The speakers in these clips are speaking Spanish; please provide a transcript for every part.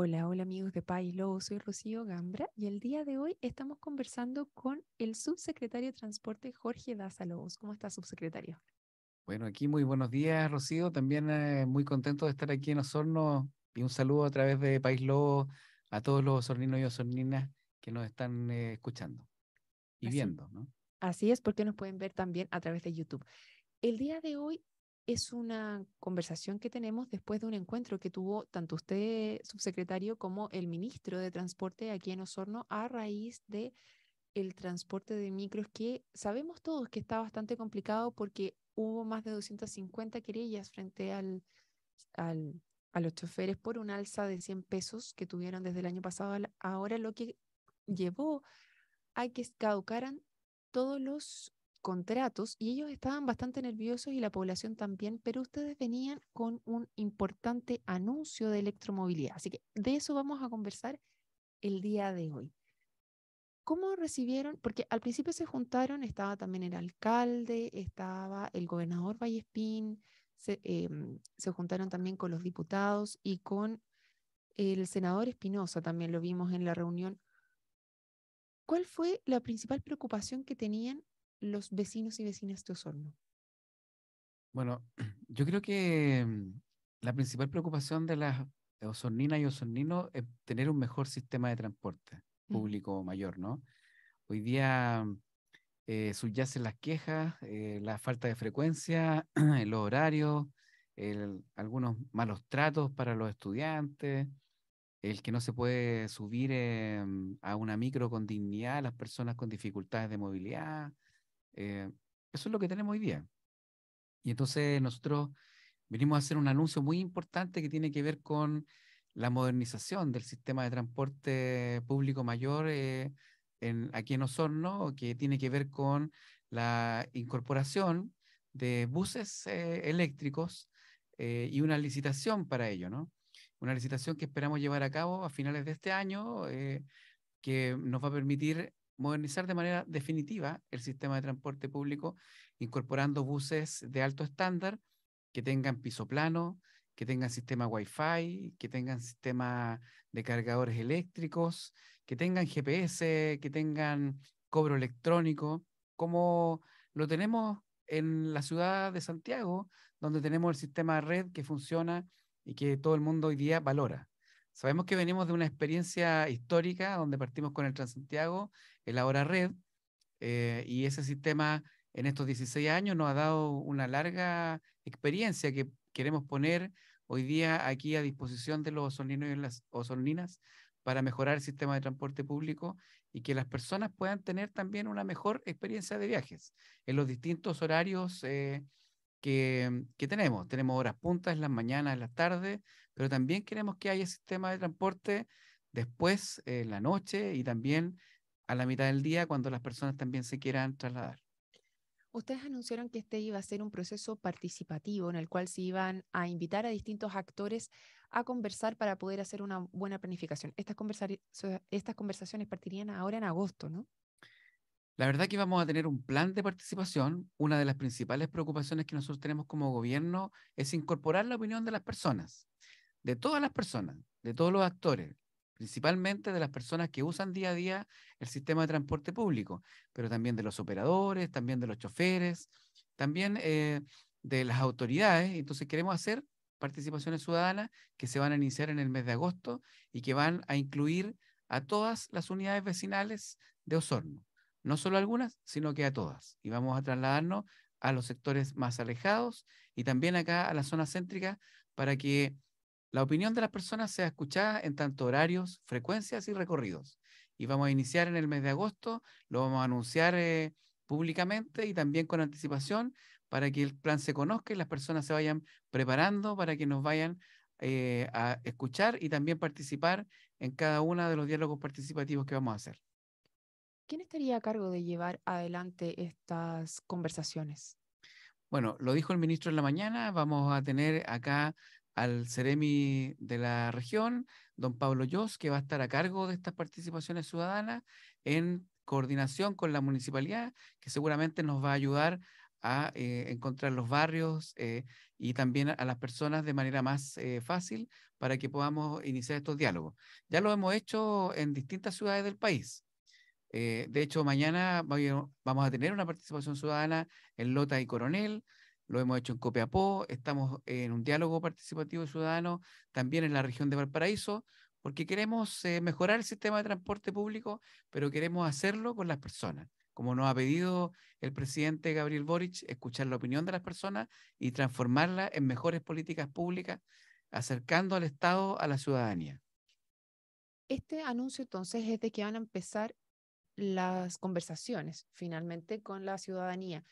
Hola, hola amigos de Pais Lobo, soy Rocío Gambra y el día de hoy estamos conversando con el subsecretario de Transporte Jorge Daza Lobos. ¿Cómo está, subsecretario? Bueno, aquí muy buenos días, Rocío. También eh, muy contento de estar aquí en Osorno y un saludo a través de País Lobo a todos los osorninos y osorninas que nos están eh, escuchando y viendo, ¿no? Así es, porque nos pueden ver también a través de YouTube. El día de hoy es una conversación que tenemos después de un encuentro que tuvo tanto usted, subsecretario, como el ministro de Transporte aquí en Osorno a raíz de el transporte de micros que sabemos todos que está bastante complicado porque hubo más de 250 querellas frente al, al, a los choferes por un alza de 100 pesos que tuvieron desde el año pasado ahora, lo que llevó a que caducaran todos los contratos y ellos estaban bastante nerviosos y la población también, pero ustedes venían con un importante anuncio de electromovilidad. Así que de eso vamos a conversar el día de hoy. ¿Cómo recibieron? Porque al principio se juntaron, estaba también el alcalde, estaba el gobernador Vallespín, se, em, se juntaron también con los diputados y con el senador Espinosa, también lo vimos en la reunión. ¿Cuál fue la principal preocupación que tenían los vecinos y vecinas de Osorno? Bueno, yo creo que mm, la principal preocupación de las osorninas y osorninos es tener un mejor sistema de transporte público mayor, ¿no? Hoy día mm, eh, subyacen las quejas, eh, la falta de frecuencia, los horarios, algunos malos tratos para los estudiantes, el que no se puede subir em, a una micro con dignidad, las personas con dificultades de movilidad, eh, eso es lo que tenemos hoy día. Y entonces nosotros venimos a hacer un anuncio muy importante que tiene que ver con la modernización del sistema de transporte público mayor eh, aquí en Osorno, que tiene que ver con la incorporación de buses eh, eléctricos y una licitación para ello, ¿no? Una licitación que esperamos llevar a cabo a finales de este año, que nos va a permitir modernizar de manera definitiva el sistema de transporte público, incorporando buses de alto estándar que tengan piso plano, que tengan sistema Wi-Fi, que tengan sistema de cargadores eléctricos, que tengan GPS, que tengan cobro electrónico, como lo tenemos en la ciudad de Santiago, donde tenemos el sistema red que funciona y que todo el mundo hoy día valora. Sabemos que venimos de una experiencia histórica donde partimos con el Transantiago, el ahora red, eh, y ese sistema en estos 16 años nos ha dado una larga experiencia que queremos poner hoy día aquí a disposición de los osorninos y las osoninas para mejorar el sistema de transporte público y que las personas puedan tener también una mejor experiencia de viajes en los distintos horarios eh, que, que, tenemos. Tenemos horas puntas en las mañanas, en las tardes, pero también queremos que haya sistema de transporte después, eh, en la noche y también a la mitad del día cuando las personas también se quieran trasladar. Ustedes anunciaron que este iba a ser un proceso participativo en el cual se iban a invitar a distintos actores a conversar para poder hacer una buena planificación. Estas, estas conversaciones partirían ahora en agosto, ¿no? La verdad que íbamos a tener un plan de participación. Una de las principales preocupaciones que nosotros tenemos como gobierno es incorporar la opinión de las personas de todas las personas, de todos los actores, principalmente de las personas que usan día a día el sistema de transporte público, pero también de los operadores, también de los choferes, también eh, de las autoridades. Entonces queremos hacer participaciones ciudadanas que se van a iniciar en el mes de agosto y que van a incluir a todas las unidades vecinales de Osorno. No solo algunas, sino que a todas. Y vamos a trasladarnos a los sectores más alejados y también acá a la zona céntrica para que la opinión de las personas sea escuchada en tanto horarios, frecuencias y recorridos. Y vamos a iniciar en el mes de agosto, lo vamos a anunciar eh, públicamente y también con anticipación para que el plan se conozca y las personas se vayan preparando para que nos vayan eh, a escuchar y también participar en cada uno de los diálogos participativos que vamos a hacer. ¿Quién estaría a cargo de llevar adelante estas conversaciones? Bueno, lo dijo el ministro en la mañana, vamos a tener acá al Ceremi de la región, don Pablo Yos, que va a estar a cargo de estas participaciones ciudadanas en coordinación con la municipalidad, que seguramente nos va a ayudar a eh, encontrar los barrios eh, y también a las personas de manera más eh, fácil para que podamos iniciar estos diálogos. Ya lo hemos hecho en distintas ciudades del país. de hecho, mañana vamos a tener una participación ciudadana en Lota y Coronel, lo hemos hecho en Copiapó, estamos en un diálogo participativo ciudadano también en la región de Valparaíso, porque queremos eh, mejorar el sistema de transporte público, pero queremos hacerlo con las personas, como nos ha pedido el presidente Gabriel Boric, escuchar la opinión de las personas y transformarla en mejores políticas públicas, acercando al Estado a la ciudadanía. Este anuncio entonces es de que van a empezar las conversaciones finalmente con la ciudadanía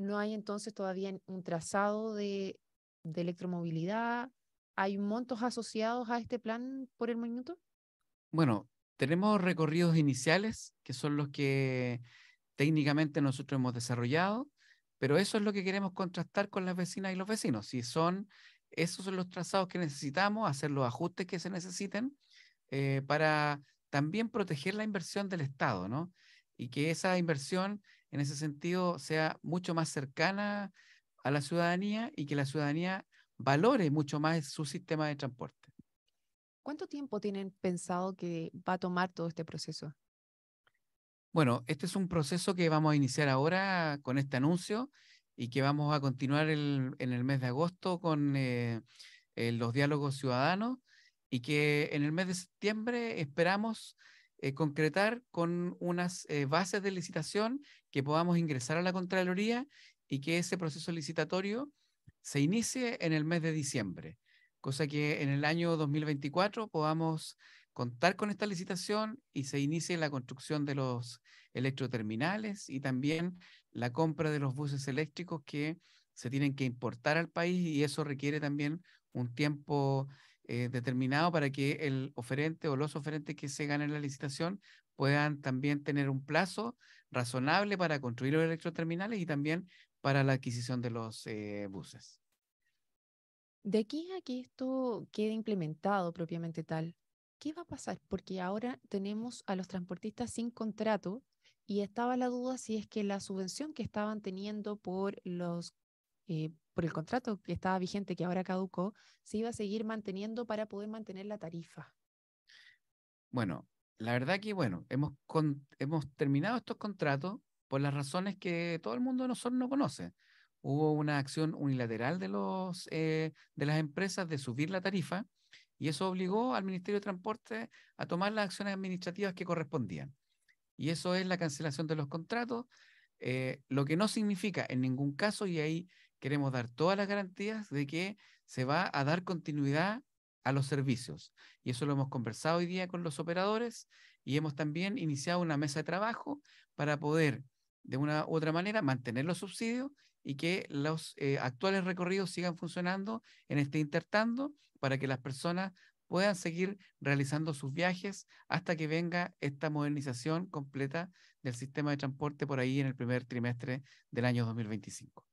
no hay entonces todavía un trazado de, de electromovilidad, ¿Hay montos asociados a este plan por el momento? Bueno, tenemos recorridos iniciales, que son los que técnicamente nosotros hemos desarrollado, pero eso es lo que queremos contrastar con las vecinas y los vecinos. Si son, esos son los trazados que necesitamos, hacer los ajustes que se necesiten eh, para también proteger la inversión del Estado, ¿no? Y que esa inversión en ese sentido sea mucho más cercana a la ciudadanía y que la ciudadanía valore mucho más su sistema de transporte. ¿Cuánto tiempo tienen pensado que va a tomar todo este proceso? Bueno, este es un proceso que vamos a iniciar ahora con este anuncio y que vamos a continuar en el mes de agosto con eh, eh, los diálogos ciudadanos y que en el mes de septiembre esperamos eh, concretar con unas eh, bases de licitación que podamos ingresar a la Contraloría y que ese proceso licitatorio se inicie en el mes de diciembre, cosa que en el año 2024 podamos contar con esta licitación y se inicie la construcción de los electroterminales y también la compra de los buses eléctricos que se tienen que importar al país y eso requiere también un tiempo eh, determinado para que el oferente o los oferentes que se ganen la licitación puedan también tener un plazo razonable para construir los electroterminales y también para la adquisición de los eh, buses. De aquí a que esto quede implementado propiamente tal, ¿qué va a pasar? Porque ahora tenemos a los transportistas sin contrato y estaba la duda si es que la subvención que estaban teniendo por los eh, por el contrato que estaba vigente, que ahora caducó, se iba a seguir manteniendo para poder mantener la tarifa. Bueno, la verdad que, bueno, hemos, hemos terminado estos contratos por las razones que todo el mundo nosotros no conoce. Hubo una acción unilateral de, los, eh, de las empresas de subir la tarifa y eso obligó al Ministerio de Transporte a tomar las acciones administrativas que correspondían. Y eso es la cancelación de los contratos, eh, lo que no significa en ningún caso, y ahí queremos dar todas las garantías de que se va a dar continuidad a los servicios. Y eso lo hemos conversado hoy día con los operadores y hemos también iniciado una mesa de trabajo para poder, de una u otra manera, mantener los subsidios y que los eh, actuales recorridos sigan funcionando en este intertando para que las personas puedan seguir realizando sus viajes hasta que venga esta modernización completa del sistema de transporte por ahí en el primer trimestre del año 2025.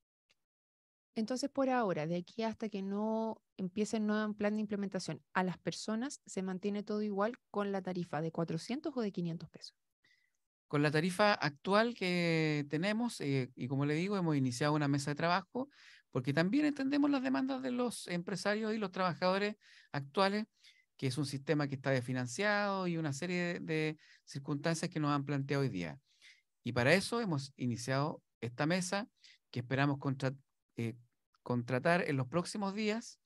Entonces, por ahora, de aquí hasta que no empiece el nuevo plan de implementación a las personas, se mantiene todo igual con la tarifa de 400 o de 500 pesos. Con la tarifa actual que tenemos, eh, y como le digo, hemos iniciado una mesa de trabajo, porque también entendemos las demandas de los empresarios y los trabajadores actuales, que es un sistema que está desfinanciado y una serie de, circunstancias que nos han planteado hoy día. Y para eso hemos iniciado esta mesa que esperamos contra, eh, contratar en los próximos días,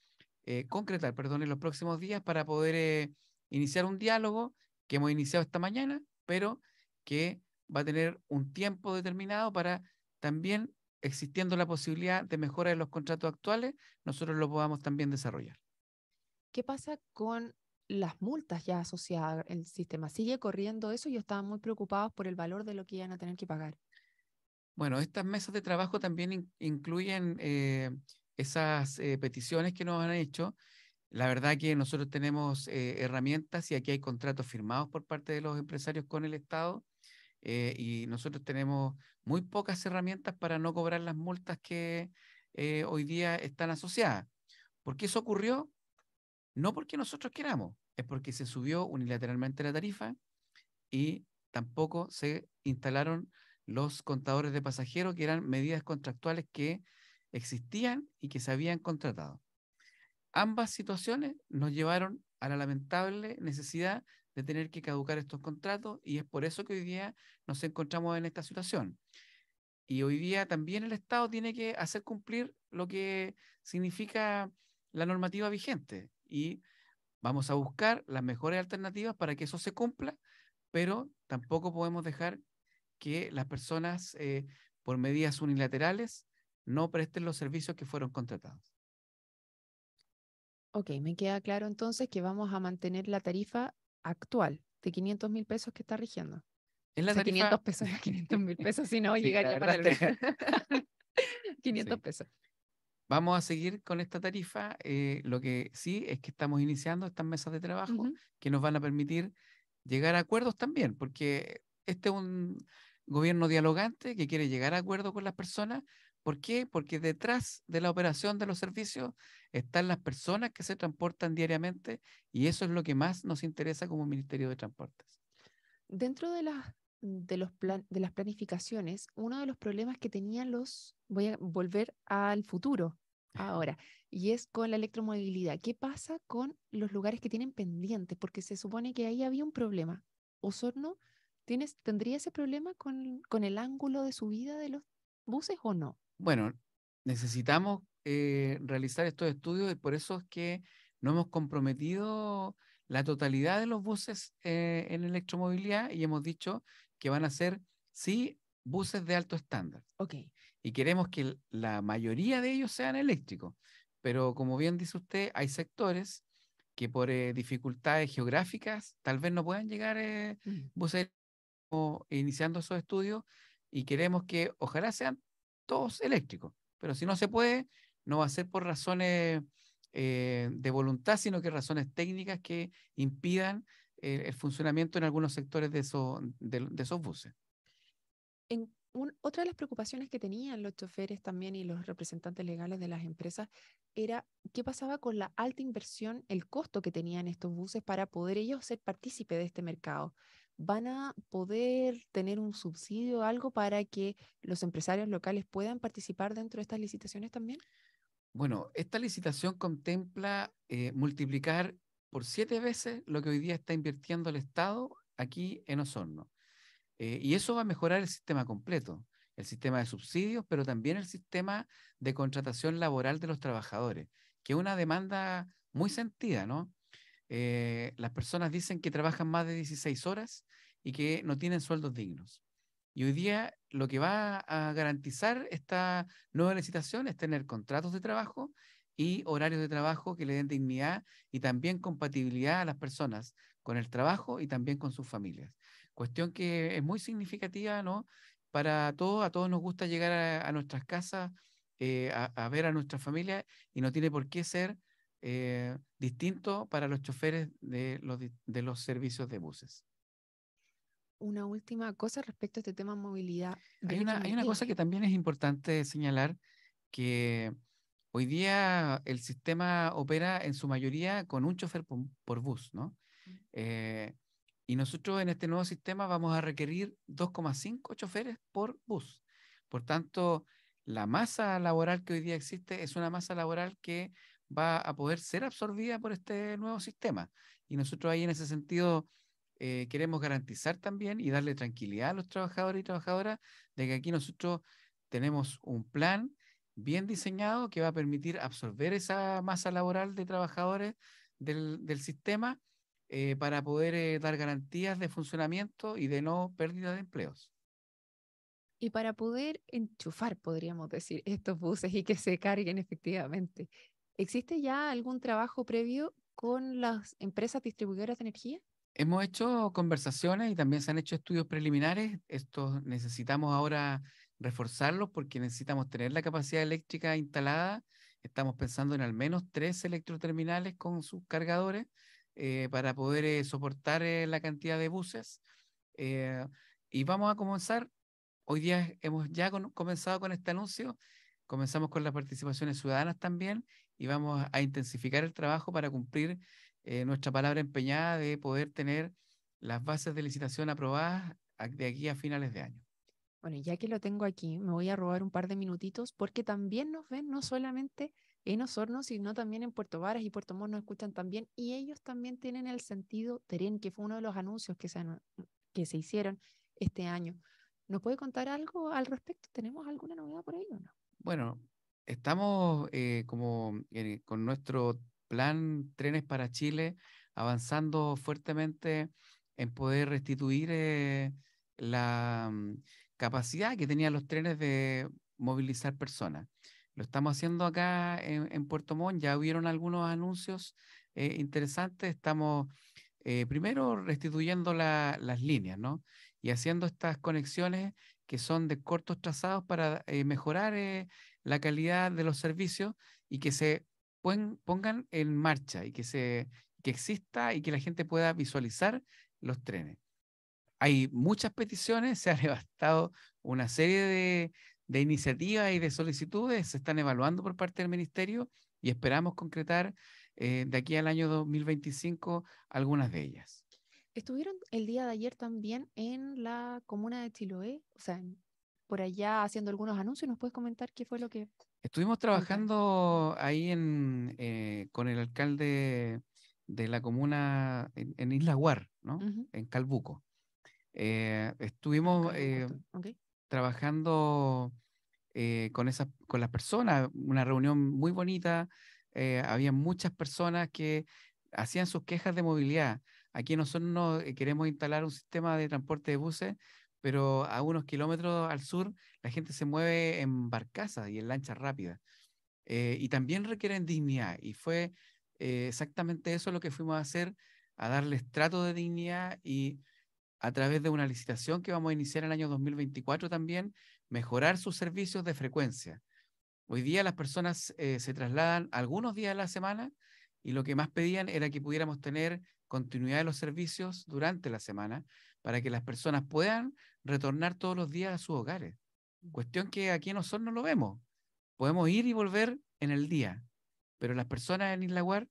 eh, concretar, perdón, en los próximos días para poder eh, iniciar un diálogo que hemos iniciado esta mañana, pero que va a tener un tiempo determinado para también, existiendo la posibilidad de mejora en los contratos actuales, nosotros lo podamos también desarrollar. ¿Qué pasa con las multas ya asociadas al sistema? ¿Sigue corriendo eso? Yo estaba muy preocupados por el valor de lo que iban a tener que pagar. Bueno, estas mesas de trabajo también incluyen eh, esas eh, peticiones que nos han hecho. La verdad que nosotros tenemos eh, herramientas y aquí hay contratos firmados por parte de los empresarios con el Estado y nosotros tenemos muy pocas herramientas para no cobrar las multas que hoy día están asociadas. ¿Por qué eso ocurrió? No porque nosotros queramos, es porque se subió unilateralmente la tarifa y tampoco se instalaron los contadores de pasajeros, que eran medidas contractuales que existían y que se habían contratado. Ambas situaciones nos llevaron a la lamentable necesidad de tener que caducar estos contratos y es por eso que hoy día nos encontramos en esta situación. Y hoy día también el Estado tiene que hacer cumplir lo que significa la normativa vigente y vamos a buscar las mejores alternativas para que eso se cumpla, pero tampoco podemos dejar que las personas, eh, por medidas unilaterales, no presten los servicios que fueron contratados. Ok, me queda claro entonces que vamos a mantener la tarifa actual de 500 mil pesos que está rigiendo. Es la de 500 pesos, 500 mil pesos, si no llegaría para el... 500 pesos. Vamos a seguir con esta tarifa. Eh, lo que sí es que estamos iniciando estas mesas de trabajo que nos van a permitir llegar a acuerdos también, porque este es un, gobierno dialogante que quiere llegar a acuerdo con las personas. ¿Por qué? Porque detrás de la operación de los servicios están las personas que se transportan diariamente y eso es lo que más nos interesa como Ministerio de Transportes. Dentro de las de, los de las planificaciones, uno de los problemas que tenían los, voy a volver al futuro ahora, y es con la electromovilidad. ¿Qué pasa con los lugares que tienen pendientes? Porque se supone que ahí había un problema. Osorno ¿Tendría ese problema con, el ángulo de subida de los buses o no? Bueno, necesitamos eh, realizar estos estudios y por eso es que no hemos comprometido la totalidad de los buses eh, en electromovilidad y hemos dicho que van a ser, sí, buses de alto estándar. Ok. Y queremos que la mayoría de ellos sean eléctricos. Pero como bien dice usted, hay sectores que por eh, dificultades geográficas tal vez no puedan llegar eh, mm. buses iniciando esos estudios y queremos que ojalá sean todos eléctricos. Pero si no se puede, no va a ser por razones eh, de voluntad, sino que razones técnicas que impidan eh, el funcionamiento en algunos sectores de, de, esos buses. En otra de las preocupaciones que tenían los choferes también y los representantes legales de las empresas era qué pasaba con la alta inversión, el costo que tenían estos buses para poder ellos ser partícipes de este mercado van a poder tener un subsidio, algo para que los empresarios locales puedan participar dentro de estas licitaciones también? Bueno, esta licitación contempla eh, multiplicar por siete veces lo que hoy día está invirtiendo el Estado aquí en Osorno. Eh, y eso va a mejorar el sistema completo, el sistema de subsidios, pero también el sistema de contratación laboral de los trabajadores, que es una demanda muy sentida, ¿no? Eh, las personas dicen que trabajan más de 16 horas y que no tienen sueldos dignos. Y hoy día lo que va a garantizar esta nueva licitación es tener contratos de trabajo y horarios de trabajo que le den dignidad y también compatibilidad a las personas con el trabajo y también con sus familias. Cuestión que es muy significativa, ¿no? Para todos, a todos nos gusta llegar a, nuestras casas, eh, a, a ver a nuestra familia y no tiene por qué ser eh, distinto para los choferes de los, de los servicios de buses. Una última cosa respecto a este tema de movilidad. Hay una, hay una cosa que también es importante señalar, que hoy día el sistema opera en su mayoría con un chofer por, bus, ¿no? Mm. Eh, y nosotros en este nuevo sistema vamos a requerir 2,5 choferes por bus. Por tanto, la masa laboral que hoy día existe es una masa laboral que va a poder ser absorbida por este nuevo sistema. Y nosotros ahí en ese sentido eh, queremos garantizar también y darle tranquilidad a los trabajadores y trabajadoras de que aquí nosotros tenemos un plan bien diseñado que va a permitir absorber esa masa laboral de trabajadores del, sistema eh, para poder eh, dar garantías de funcionamiento y de no pérdida de empleos. Y para poder enchufar, podríamos decir, estos buses y que se carguen efectivamente, ¿Existe ya algún trabajo previo con las empresas distribuidoras de energía? Hemos hecho conversaciones y también se han hecho estudios preliminares. Esto necesitamos ahora reforzarlos porque necesitamos tener la capacidad eléctrica instalada. Estamos pensando en al menos tres electroterminales con sus cargadores eh, para poder eh, soportar eh, la cantidad de buses. y vamos a comenzar. Hoy día hemos ya comenzado con este anuncio. Comenzamos con las participaciones ciudadanas también y vamos a intensificar el trabajo para cumplir eh, nuestra palabra empeñada de poder tener las bases de licitación aprobadas de aquí a finales de año. Bueno, ya que lo tengo aquí, me voy a robar un par de minutitos porque también nos ven no solamente en Osorno, sino también en Puerto Varas y Puerto Montt nos escuchan también y ellos también tienen el sentido Terén, que fue uno de los anuncios que se, que se hicieron este año. ¿Nos puede contar algo al respecto? ¿Tenemos alguna novedad por ahí o no? Bueno, estamos eh, como con nuestro plan Trenes para Chile avanzando fuertemente en poder restituir eh, la mm, capacidad que tenían los trenes de movilizar personas. Lo estamos haciendo acá en, Puerto Montt, ya hubieron algunos anuncios eh, interesantes, estamos primero restituyendo las líneas, Y haciendo estas conexiones que son de cortos trazados para mejorar la calidad de los servicios y que se pongan en marcha y que, se, que exista y que la gente pueda visualizar los trenes. Hay muchas peticiones, se ha levantado una serie de, de iniciativas y de solicitudes, se están evaluando por parte del ministerio y esperamos concretar eh, de aquí al año 2025 algunas de ellas. Estuvieron el día de ayer también en la comuna de Chiloé, o sea, en por allá haciendo algunos anuncios. ¿Nos puedes comentar qué fue lo que... Estuvimos trabajando ahí eh, con el alcalde de la comuna en, Isla Guar, ¿no? En Calbuco. Eh, estuvimos eh, trabajando con, esas, con las personas, una reunión muy bonita. había muchas personas que hacían sus quejas de movilidad. Aquí nosotros queremos instalar un sistema de transporte de buses pero a unos kilómetros al sur la gente se mueve en barcazas y en lancha rápida eh, y también requieren dignidad. Y fue eh, exactamente eso lo que fuimos a hacer, a darles trato de dignidad y a través de una licitación que vamos a iniciar en el año 2024 también, mejorar sus servicios de frecuencia. Hoy día las personas eh, se trasladan algunos días a la semana y lo que más pedían era que pudiéramos tener continuidad de los servicios durante la semana para que las personas puedan retornar todos los días a sus hogares. Cuestión que aquí nosotros no lo vemos. Podemos ir y volver en el día, pero las personas en Guar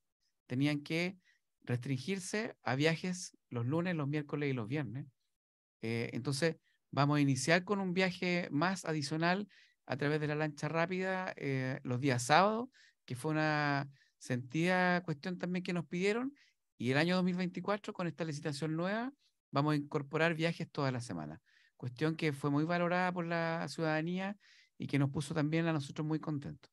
tenían que restringirse a viajes los lunes, los miércoles y los viernes. Eh, entonces, vamos a iniciar con un viaje más adicional a través de la lancha rápida eh, los días sábados, que fue una sentida cuestión también que nos pidieron. Y el año 2024, con esta licitación nueva, vamos a incorporar viajes toda la semana cuestión que fue muy valorada por la ciudadanía y que nos puso también a nosotros muy contentos.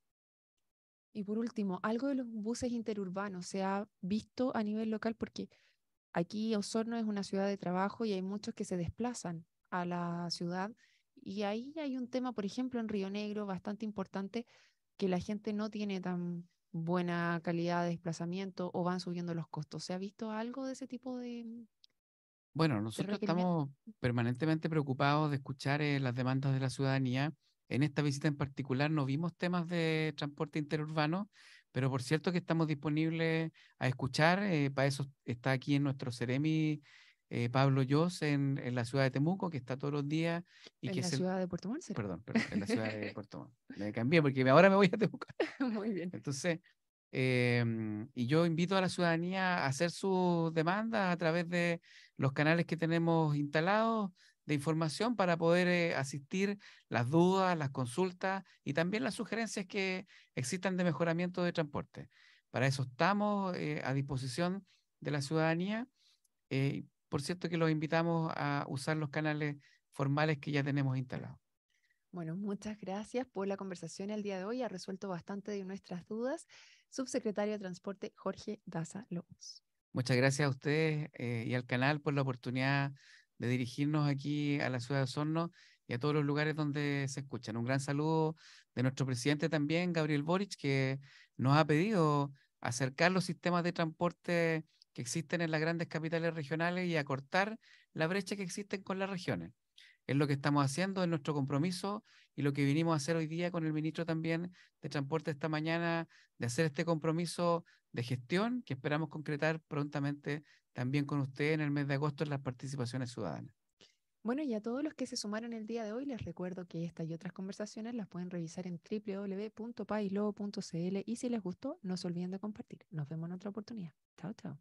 Y por último, algo de los buses interurbanos se ha visto a nivel local porque aquí Osorno es una ciudad de trabajo y hay muchos que se desplazan a la ciudad. Y ahí hay un tema, por ejemplo, en Río Negro bastante importante que la gente no tiene tan buena calidad de desplazamiento o van subiendo los costos. ¿Se ha visto algo de ese tipo de, bueno, nosotros estamos permanentemente preocupados de escuchar eh, las demandas de la ciudadanía. En esta visita en particular no vimos temas de transporte interurbano, pero por cierto que estamos disponibles a escuchar. Eh, para eso está aquí en nuestro Ceremi eh, Pablo Yos en, la ciudad de Temuco, que está todos los días. Y ¿En la ciudad de Puerto Montt? Perdón, perdón, en la ciudad de Puerto Montt. Me cambié porque ahora me voy a Temuco. Muy bien. Entonces, Em, y yo invito a la ciudadanía a hacer sus demandas a través de los canales que tenemos instalados de información para poder eh, asistir las dudas, las consultas y también las sugerencias que existan de mejoramiento de transporte. Para eso estamos eh, a disposición de la ciudadanía. Eh, por cierto que los invitamos a usar los canales formales que ya tenemos instalados. Bueno, muchas gracias por la conversación el día de hoy. Ha resuelto bastante de nuestras dudas subsecretario de Transporte Jorge Daza Lobos. Muchas gracias a ustedes eh, y al canal por la oportunidad de dirigirnos aquí a la ciudad de Osorno y a todos los lugares donde se escuchan. Un gran saludo de nuestro presidente también, Gabriel Boric, que nos ha pedido acercar los sistemas de transporte que existen en las grandes capitales regionales y acortar la brecha que existen con las regiones. Es lo que estamos haciendo, es nuestro compromiso y lo que vinimos a hacer hoy día con el ministro también de Transporte esta mañana, de hacer este compromiso de gestión que esperamos concretar prontamente también con usted en el mes de agosto en las participaciones ciudadanas. Bueno, y a todos los que se sumaron el día de hoy, les recuerdo que estas y otras conversaciones las pueden revisar en www.pailobo.cl y si les gustó, no se olviden de compartir. Nos vemos en otra oportunidad. Chao, chao.